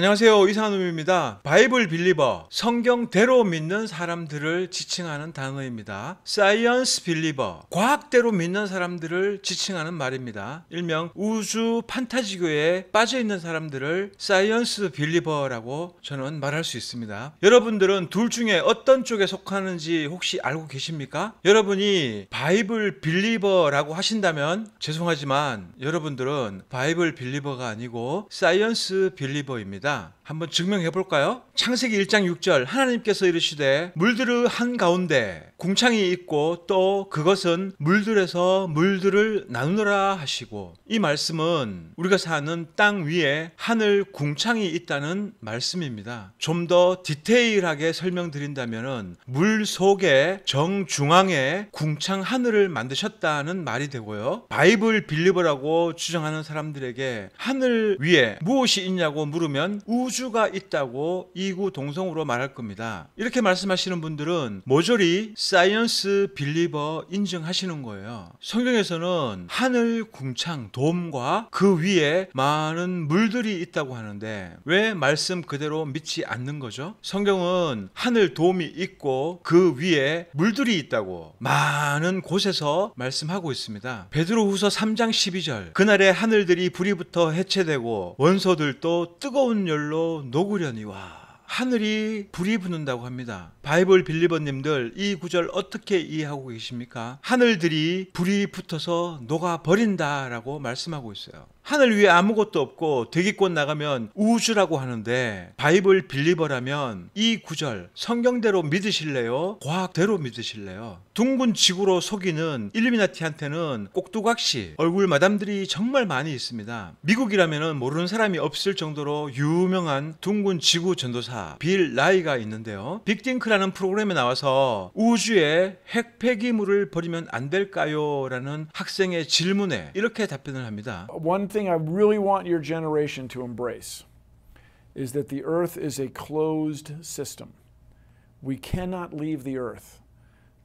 안녕하세요. 이상놈입니다. 한 바이블 빌리버, 성경대로 믿는 사람들을 지칭하는 단어입니다. 사이언스 빌리버, 과학대로 믿는 사람들을 지칭하는 말입니다. 일명 우주 판타지교에 빠져 있는 사람들을 사이언스 빌리버라고 저는 말할 수 있습니다. 여러분들은 둘 중에 어떤 쪽에 속하는지 혹시 알고 계십니까? 여러분이 바이블 빌리버라고 하신다면 죄송하지만 여러분들은 바이블 빌리버가 아니고 사이언스 빌리버입니다. 보니까 한번 증명해 볼까요? 창세기 1장 6절 하나님께서 이르시되 물들의 한 가운데 궁창이 있고 또 그것은 물들에서 물들을 나누라 하시고 이 말씀은 우리가 사는 땅 위에 하늘 궁창이 있다는 말씀입니다. 좀 더 디테일하게 설명드린다면은 물 속에 정중앙에 궁창 하늘을 만드셨다는 말이 되고요. 바이블 빌리버라고 주장하는 사람들에게 하늘 위에 무엇이 있냐고 물으면 우주 저주가 있다고 이구 동성으로 말할 겁니다. 이렇게 말씀하시는 분들은 모조리 사이언스 빌리버 인증하시는 거예요. 성경에서는 하늘 궁창 돔과 그 위에 많은 물들이 있다고 하는데 왜 말씀 그대로 믿지 않는 거죠? 성경은 하늘 돔이 있고 그 위에 물들이 있다고 많은 곳에서 말씀하고 있습니다. 베드로후서 3장 12절 그날에 하늘들이 불이 부터 해체되고 원소들도 뜨거운 열로 길로 노구련이와 하늘이 불이 붙는다고 합니다. 바이블 빌리버님들 이 구절 어떻게 이해하고 계십니까? 하늘들이 불이 붙어서 녹아 버린다라고 말씀하고 있어요. 하늘 위에 아무것도 없고 대기권 나가면 우주라고 하는데 바이블 빌리버라면 이 구절 성경대로 믿으실래요? 과학대로 믿으실래요? 둥근 지구로 속이는 일루미나티한테는 꼭두각시 얼굴 마담들이 정말 많이 있습니다. 미국이라면 모르는 사람이 없을 정도로 유명한 둥근 지구 전도사 빌 라이가 있는데요. 빅딩크라는 프로그램에 나와서 우주에 핵폐기물을 버리면 안 될까요? 라는 학생의 질문에 이렇게 답변을 합니다. One thing thing I really want your generation to embrace is that the earth is a closed system. We cannot leave the earth.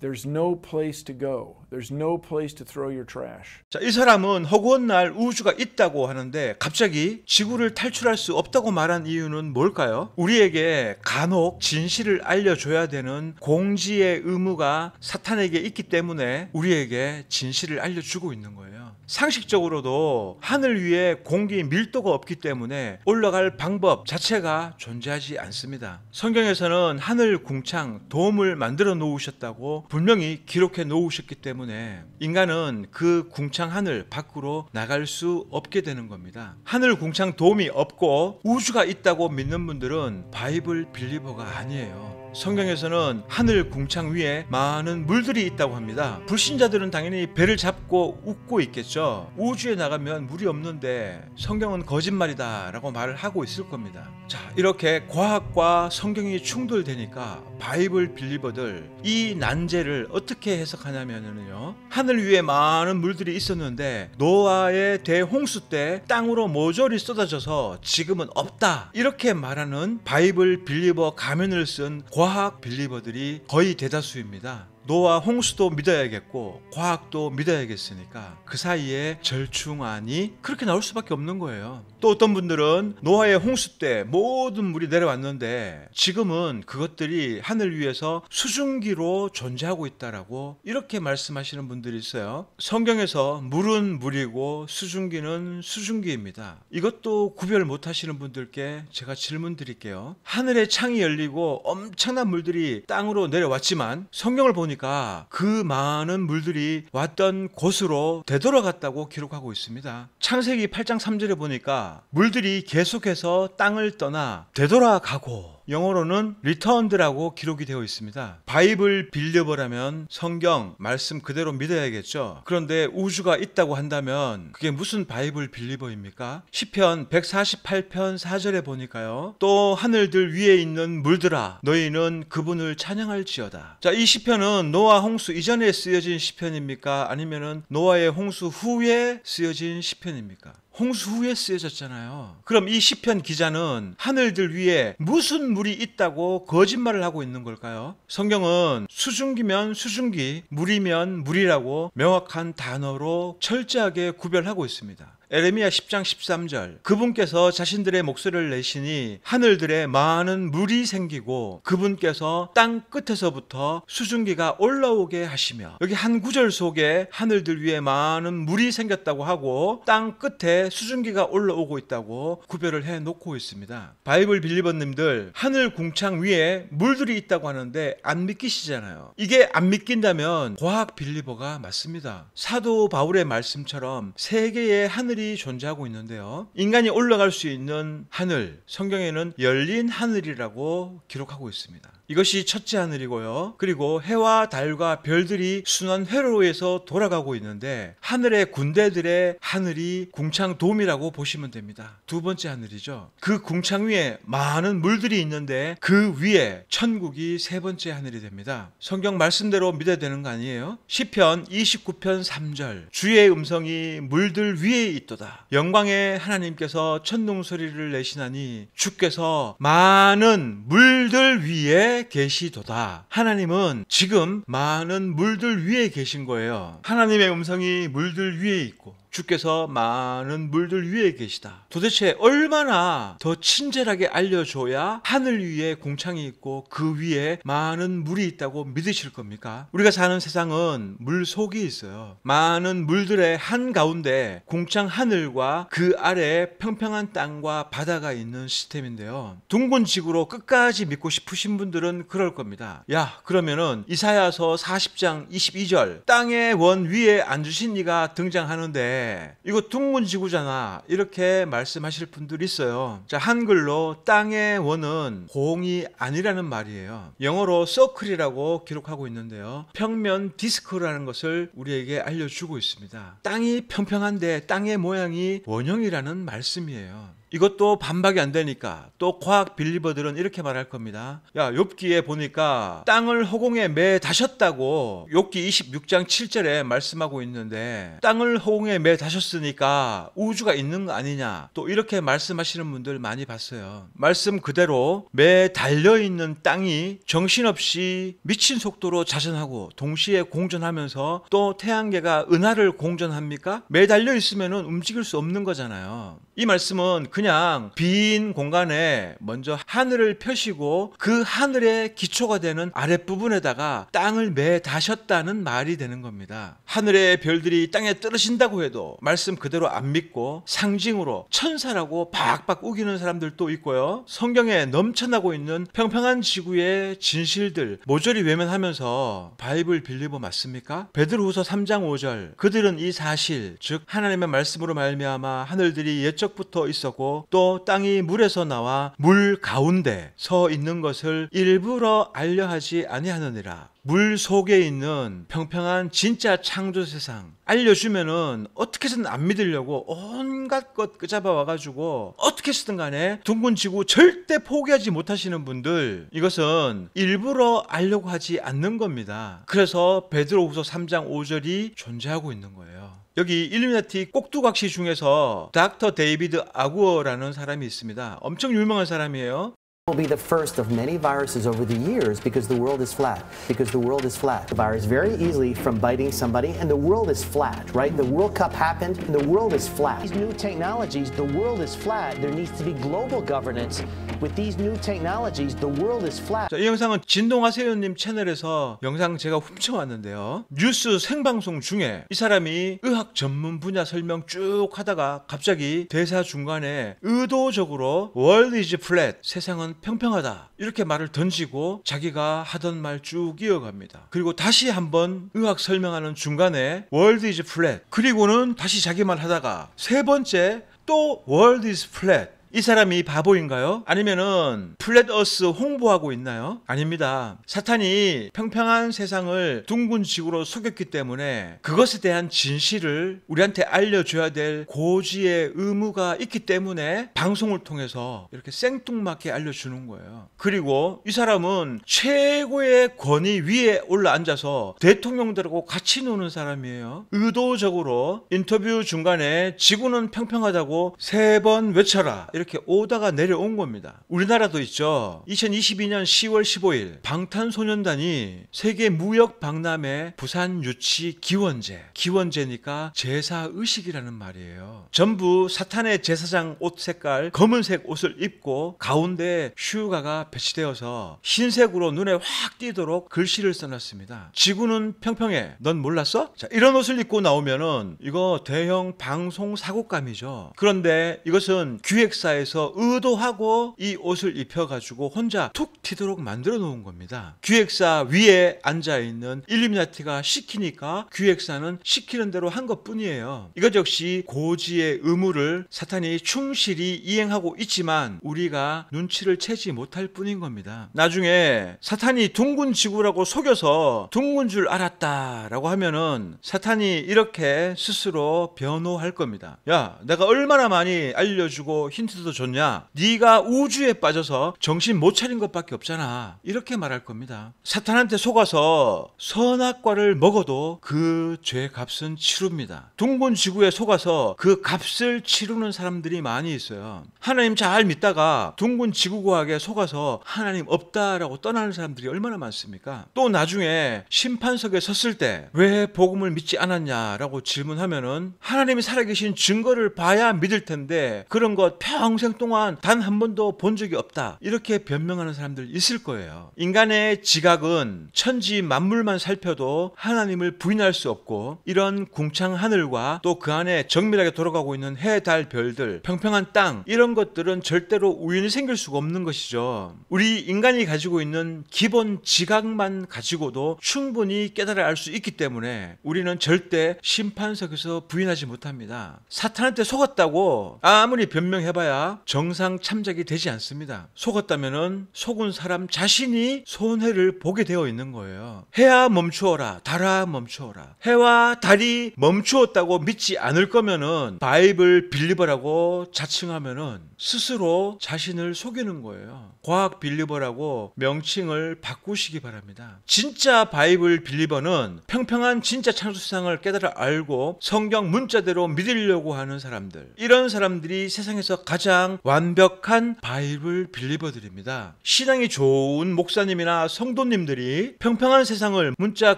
There's no place to go. There's no place to throw your trash. 자, 이 사람은 허구한 날 우주가 있다고 하는데 갑자기 지구를 탈출할 수 없다고 말한 이유는 뭘까요? 우리에게 간혹 진실을 알려줘야 되는 공지의 의무가 사탄에게 있기 때문에 우리에게 진실을 알려주고 있는 거예요. 상식적으로도 하늘 위에 공기 밀도가 없기 때문에 올라갈 방법 자체가 존재하지 않습니다. 성경에서는 하늘 궁창 도을 만들어 놓으셨다고 분명히 기록해 놓으셨기 때문에 인간은 그 궁창 하늘 밖으로 나갈 수 없게 되는 겁니다. 하늘 궁창 도이 없고 우주가 있다고 믿는 분들은 바이블 빌리버가 아니에요. 성경에서는 하늘 궁창 위에 많은 물들이 있다고 합니다. 불신자들은 당연히 배를 잡고 웃고 있겠죠. 우주에 나가면 물이 없는데 성경은 거짓말이다 라고 말을 하고 있을 겁니다. 자, 이렇게 과학과 성경이 충돌되니까 바이블 빌리버들 이 난제를 어떻게 해석하냐면요. 하늘 위에 많은 물들이 있었는데 노아의 대홍수 때 땅으로 모조리 쏟아져서 지금은 없다. 이렇게 말하는 바이블 빌리버 가면을 쓴과 과학 빌리버들이 거의 대다수입니다. 노와 홍수도 믿어야겠고 과학도 믿어야겠으니까 그 사이에 절충안이 그렇게 나올 수밖에 없는 거예요. 또 어떤 분들은 노아의 홍수 때 모든 물이 내려왔는데 지금은 그것들이 하늘 위에서 수증기로 존재하고 있다라고 이렇게 말씀하시는 분들이 있어요. 성경에서 물은 물이고 수증기는 수증기입니다. 이것도 구별 못 하시는 분들께 제가 질문 드릴게요. 하늘의 창이 열리고 엄청난 물들이 땅으로 내려왔지만 성경을 보니 보니까 그 많은 물들이 왔던 곳으로 되돌아갔다고 기록하고 있습니다. 창세기 8장 3절에 보니까 물들이 계속해서 땅을 떠나 되돌아가고 영어로는 returned라고 기록이 되어 있습니다. 바이블 빌리버라면 성경 말씀 그대로 믿어야겠죠. 그런데 우주가 있다고 한다면 그게 무슨 바이블 빌리버입니까? 시편 148편 4절에 보니까요. 또 하늘들 위에 있는 물들아 너희는 그분을 찬양할지어다. 자, 이 시편은 노아 홍수 이전에 쓰여진 시편입니까? 아니면은 노아의 홍수 후에 쓰여진 시편입니까? 홍수 후에 쓰여졌잖아요. 그럼 이 시편 기자는 하늘들 위에 무슨 물이 있다고 거짓말을 하고 있는 걸까요? 성경은 수증기면 수증기, 물이면 물이라고 명확한 단어로 철저하게 구별하고 있습니다. 에레미야 10장 13절 그분께서 자신들의 목소리를 내시니 하늘들의 많은 물이 생기고 그분께서 땅 끝에서부터 수증기가 올라오게 하시며 여기 한 구절 속에 하늘들 위에 많은 물이 생겼다고 하고 땅 끝에 수증기가 올라오고 있다고 구별을 해 놓고 있습니다. 바이블 빌리버님들 하늘 궁창 위에 물들이 있다고 하는데 안 믿기시잖아요. 이게 안 믿긴다면 과학 빌리버가 맞습니다. 사도 바울의 말씀처럼 세계의 하늘이 하늘이 존재하고 있는데요. 인간이 올라갈 수 있는 하늘, 성경에는 열린 하늘이라고 기록하고 있습니다. 이것이 첫째 하늘이고요. 그리고 해와 달과 별들이 순환 회로에서 돌아가고 있는데 하늘의 군대들의 하늘이 궁창돔이라고 보시면 됩니다. 두 번째 하늘이죠. 그 궁창 위에 많은 물들이 있는데 그 위에 천국이 세 번째 하늘이 됩니다. 성경 말씀대로 믿어야 되는 거 아니에요? 시편 29편 3절 주의 음성이 물들 위에 있도다. 영광의 하나님께서 천둥 소리를 내시나니 주께서 많은 물들 위에 계시도다. 하나님은 지금 많은 물들 위에 계신 거예요. 하나님의 음성이 물들 위에 있고 주께서 많은 물들 위에 계시다. 도대체 얼마나 더 친절하게 알려줘야 하늘 위에 공창이 있고 그 위에 많은 물이 있다고 믿으실 겁니까? 우리가 사는 세상은 물 속이 있어요. 많은 물들의 한 가운데 공창 하늘과 그 아래 평평한 땅과 바다가 있는 시스템인데요. 둥근 지구로 끝까지 믿고 싶으신 분들은 그럴 겁니다. 야, 그러면은 이사야서 40장 22절 땅의 원 위에 앉으신 이가 등장하는데 이거 둥근 지구잖아. 이렇게 말씀하실 분들 있어요. 자, 한글로 땅의 원은 공이 아니라는 말이에요. 영어로 서클이라고 기록하고 있는데요. 평면 디스크라는 것을 우리에게 알려주고 있습니다. 땅이 평평한데 땅의 모양이 원형이라는 말씀이에요. 이것도 반박이 안 되니까 또 과학 빌리버들은 이렇게 말할 겁니다. 야, 욥기에 보니까 땅을 허공에 매 다셨다고 욥기 26장 7절에 말씀하고 있는데 땅을 허공에 매 다셨으니까 우주가 있는 거 아니냐. 또 이렇게 말씀하시는 분들 많이 봤어요. 말씀 그대로 매 달려 있는 땅이 정신없이 미친 속도로 자전하고 동시에 공전하면서 또 태양계가 은하를 공전합니까? 매 달려 있으면 움직일 수 없는 거잖아요. 이 말씀은 그냥 그냥 빈 공간에 먼저 하늘을 펴시고 그 하늘의 기초가 되는 아랫부분에다가 땅을 매 다셨다는 말이 되는 겁니다. 하늘의 별들이 땅에 떨어진다고 해도 말씀 그대로 안 믿고 상징으로 천사라고 박박 우기는 사람들도 있고요. 성경에 넘쳐나고 있는 평평한 지구의 진실들 모조리 외면하면서 바이블 빌리버 맞습니까? 베드로후서 3장 5절 그들은 이 사실 즉 하나님의 말씀으로 말미암아 하늘들이 예적부터 있었고 또 땅이 물에서 나와 물 가운데 서 있는 것을 일부러 알려하지 아니하느니라 물 속에 있는 평평한 진짜 창조 세상 알려주면은 어떻게든 안 믿으려고 온갖 것 끄잡아와 가지고 어떻게든 간에 둥근 지구 절대 포기하지 못하시는 분들 이것은 일부러 알려고 하지 않는 겁니다. 그래서 베드로후서 3장 5절이 존재하고 있는 거예요. 여기 일루미나티 꼭두각시 중에서 닥터 데이비드 아구어라는 사람이 있습니다. 엄청 유명한 사람이에요. will be the first of many viruses over the years because the world is flat. Because the world is flat. The virus very easily from biting somebody, and the world is flat, right? The World Cup happened, and the world is flat. These new technologies, the world is flat. There needs to be global governance. With these new technologies, the world is flat. 자, 이 영상은 진동하세요님 채널에서 영상 제가 훔쳐왔는데요. 뉴스 생방송 중에 이 사람이 의학 전문 분야 설명 쭉 하다가 갑자기 대사 중간에 의도적으로 World is flat, 세상은 평평하다 이렇게 말을 던지고 자기가 하던 말 쭉 이어갑니다. 그리고 다시 한번 의학 설명하는 중간에 월드 이즈 플랫 그리고는 다시 자기 말 하다가 세 번째 또 월드 이즈 플랫 이 사람이 바보인가요? 아니면은 플랫어스 홍보하고 있나요? 아닙니다. 사탄이 평평한 세상을 둥근 지구로 속였기 때문에 그것에 대한 진실을 우리한테 알려줘야 될 고지의 의무가 있기 때문에 방송을 통해서 이렇게 생뚱맞게 알려주는 거예요. 그리고 이 사람은 최고의 권위 위에 올라앉아서 대통령들하고 같이 노는 사람이에요. 의도적으로 인터뷰 중간에 지구는 평평하다고 세 번 외쳐라. 이렇게 이렇게 오다가 내려온 겁니다. 우리나라도 있죠. 2022년 10월 15일 방탄소년단이 세계 무역 박람회 부산 유치 기원제 기원제니까 제사 의식이라는 말이에요. 전부 사탄의 제사장 옷 색깔 검은색 옷을 입고 가운데 슈가가 배치되어서 흰색으로 눈에 확 띄도록 글씨를 써놨습니다. 지구는 평평해. 넌 몰랐어? 자, 이런 옷을 입고 나오면은 이거 대형 방송 사고감이죠. 그런데 이것은 기획사의 회사에서 의도하고 이 옷을 입혀가지고 혼자 툭 튀도록 만들어 놓은 겁니다. 기획사 위에 앉아있는 일미나티가 시키니까 기획사는 시키는 대로 한 것뿐이에요. 이것 역시 고지의 의무를 사탄이 충실히 이행하고 있지만 우리가 눈치를 채지 못할 뿐인 겁니다. 나중에 사탄이 둥근 지구라고 속여서 둥근 줄 알았다라고 하면은 사탄이 이렇게 스스로 변호할 겁니다. 야, 내가 얼마나 많이 알려주고 힌트 퍼센트도 좋냐? 네가 우주에 빠져서 정신 못 차린 것밖에 없잖아. 이렇게 말할 겁니다. 사탄한테 속아서 선악과를 먹어도 그 죄 값은 치룹니다 둥근 지구에 속아서 그 값을 치르는 사람들이 많이 있어요. 하나님 잘 믿다가 둥근 지구과학에 속아서 하나님 없다라고 떠나는 사람들이 얼마나 많습니까? 또 나중에 심판석에 섰을 때 왜 복음을 믿지 않았냐라고 질문하면은 하나님이 살아계신 증거를 봐야 믿을 텐데 그런 것 편. 평생 동안 단 한 번도 본 적이 없다. 이렇게 변명하는 사람들 있을 거예요. 인간의 지각은 천지 만물만 살펴도 하나님을 부인할 수 없고 이런 궁창 하늘과 또 그 안에 정밀하게 돌아가고 있는 해, 달, 별들, 평평한 땅 이런 것들은 절대로 우연히 생길 수가 없는 것이죠. 우리 인간이 가지고 있는 기본 지각만 가지고도 충분히 깨달을알수 있기 때문에 우리는 절대 심판석에서 부인하지 못합니다. 사탄한테 속았다고 아무리 변명해봐야 해야 정상 참작이 되지 않습니다. 속았다면 속은 사람 자신이 손해를 보게 되어 있는 거예요. 해야 멈추어라, 달아 멈추어라. 해와 달이 멈추었다고 믿지 않을 거면 바이블 빌리버라고 자칭하면 스스로 자신을 속이는 거예요. 과학 빌리버라고 명칭을 바꾸시기 바랍니다. 진짜 바이블 빌리버는 평평한 진짜 창조상을 깨달아 알고 성경 문자대로 믿으려고 하는 사람들. 이런 사람들이 세상에서 가장 가장 완벽한 바이블 빌리버들입니다. 신앙이 좋은 목사님이나 성도님들이 평평한 세상을 문자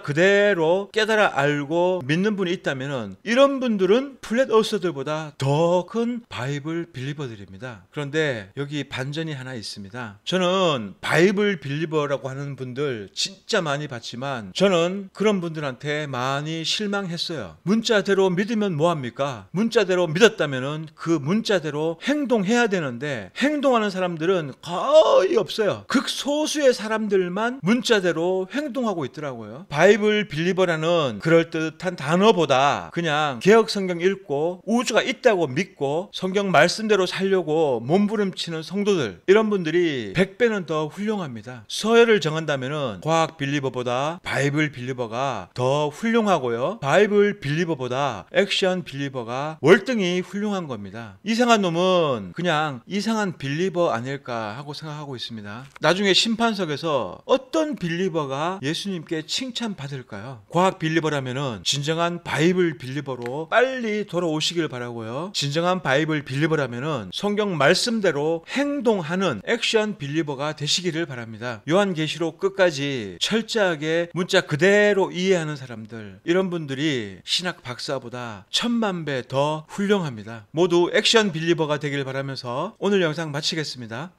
그대로 깨달아 알고 믿는 분이 있다면 이런 분들은 플랫 어서들보다 더 큰 바이블 빌리버들입니다. 그런데 여기 반전이 하나 있습니다. 저는 바이블 빌리버라고 하는 분들 진짜 많이 봤지만 저는 그런 분들한테 많이 실망했어요. 문자대로 믿으면 뭐합니까? 문자대로 믿었다면 그 문자대로 행동 행동해야 되는데 행동하는 사람들은 거의 없어요. 극소수의 사람들만 문자대로 행동하고 있더라고요. 바이블 빌리버라는 그럴듯한 단어보다 그냥 개혁 성경 읽고 우주가 있다고 믿고 성경 말씀대로 살려고 몸부림치는 성도들 이런 분들이 100배는 더 훌륭합니다. 서열을 정한다면은 과학 빌리버보다 바이블 빌리버가 더 훌륭하고요. 바이블 빌리버보다 액션 빌리버가 월등히 훌륭한 겁니다. 이상한 놈은 음. 그냥 이상한 빌리버 아닐까 하고 생각하고 있습니다. 나중에 심판석에서 어떤 빌리버가 예수님께 칭찬받을까요? 과학 빌리버라면은 진정한 바이블 빌리버로 빨리 돌아오시길 바라고요. 진정한 바이블 빌리버라면은 성경 말씀대로 행동하는 액션 빌리버가 되시기를 바랍니다. 요한계시록 끝까지 철저하게 문자 그대로 이해하는 사람들 이런 분들이 신학 박사보다 천만 배 더 훌륭합니다. 모두 액션 빌리버가 되길 바랍니다. 바라면서 오늘 영상 마치겠습니다.